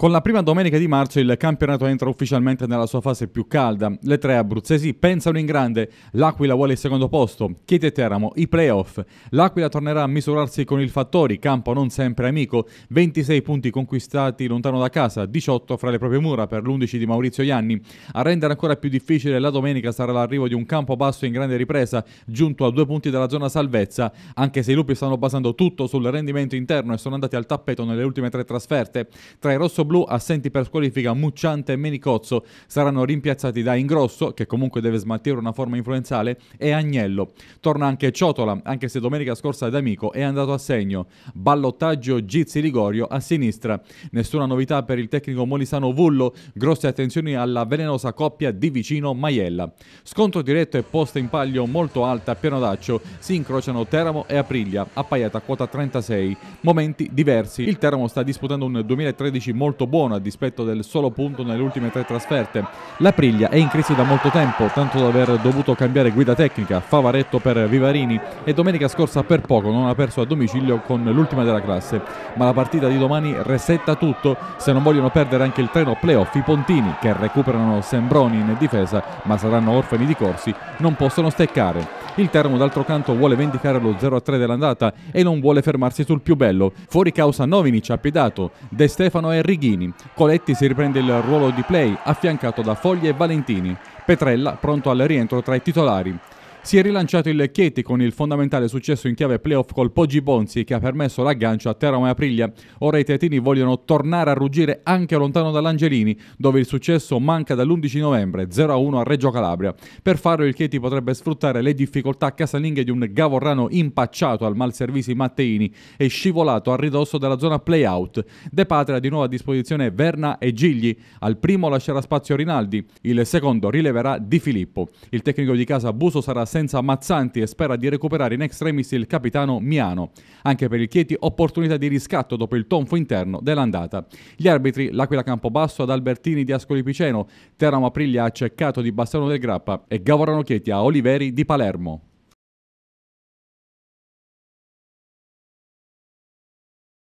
Con la prima domenica di marzo il campionato entra ufficialmente nella sua fase più calda. Le tre abruzzesi pensano in grande. L'Aquila vuole il secondo posto, Chieti e Teramo i playoff. L'Aquila tornerà a misurarsi con il Fattori, campo non sempre amico. 26 punti conquistati lontano da casa, 18 fra le proprie mura per l'11 di Maurizio Ianni. A rendere ancora più difficile la domenica sarà l'arrivo di un campo basso in grande ripresa, giunto a due punti dalla zona salvezza. Anche se i lupi stanno basando tutto sul rendimento interno e sono andati al tappeto nelle ultime tre trasferte. Tra i rosso blu, assenti per squalifica Mucciante e Menicozzo saranno rimpiazzati da Ingrosso, che comunque deve smaltire una forma influenzale, e Agnello. Torna anche Ciotola, anche se domenica scorsa D'Amico è andato a segno. Ballottaggio Gizzi Ligorio a sinistra. Nessuna novità per il tecnico Molisano Vullo, grosse attenzioni alla velenosa coppia di vicino Maiella. Scontro diretto e posta in palio molto alta a piano d'accio, si incrociano Teramo e Aprilia, appaiata a quota 36. Momenti diversi. Il Teramo sta disputando un 2013 molto molto buono a dispetto del solo punto nelle ultime tre trasferte. La Priglia è in crisi da molto tempo, tanto da aver dovuto cambiare guida tecnica, Favaretto per Vivarini e domenica scorsa per poco non ha perso a domicilio con l'ultima della classe. Ma la partita di domani resetta tutto se non vogliono perdere anche il treno playoff i Pontini che recuperano Sembroni in difesa ma saranno orfani di corsi, non possono steccare. Il Termo d'altro canto vuole vendicare lo 0-3 dell'andata e non vuole fermarsi sul più bello. Fuori causa Novinic, Appidato, De Stefano e Righi Cecchini. Coletti si riprende il ruolo di play, affiancato da Foglia e Valentini. Petrella pronto al rientro tra i titolari. Si è rilanciato il Chieti con il fondamentale successo in chiave playoff col Poggi Bonzi che ha permesso l'aggancio a Teramo e Aprilia. Ora i teatini vogliono tornare a ruggire anche lontano dall'Angelini, dove il successo manca dall'11 novembre 0-1 a Reggio Calabria. Per farlo il Chieti potrebbe sfruttare le difficoltà casalinghe di un Gavorrano impacciato al malservisi Matteini e scivolato a ridosso della zona playout. De Patria di nuovo a disposizione Verna e Gigli. Al primo lascerà spazio Rinaldi, il secondo rileverà Di Filippo. Il tecnico di casa Buso sarà senza Mazzanti e spera di recuperare in extremis il capitano Miano, anche per il Chieti opportunità di riscatto dopo il tonfo interno dell'andata. Gli arbitri L'Aquila Campobasso ad Albertini di Ascoli Piceno, Teramo Aprilia a Ceccato di Bassano del Grappa e Gavorano Chieti a Oliveri di Palermo.